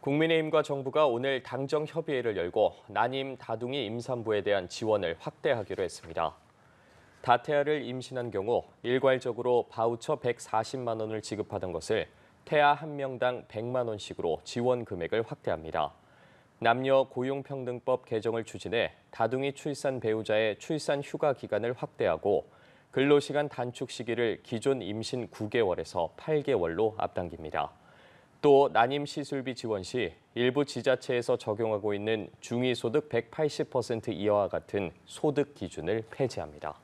국민의힘과 정부가 오늘 당정 협의회를 열고 난임 다둥이 임산부에 대한 지원을 확대하기로 했습니다. 다태아를 임신한 경우 일괄적으로 바우처 140만 원을 지급하던 것을 태아 한 명당 100만 원씩으로 지원 금액을 확대합니다. 남녀 고용평등법 개정을 추진해 다둥이 출산 배우자의 출산 휴가 기간을 확대하고 근로시간 단축 시기를 기존 임신 9개월에서 8개월로 앞당깁니다. 또 난임 시술비 지원 시 일부 지자체에서 적용하고 있는 중위소득 180% 이하와 같은 소득 기준을 폐지합니다.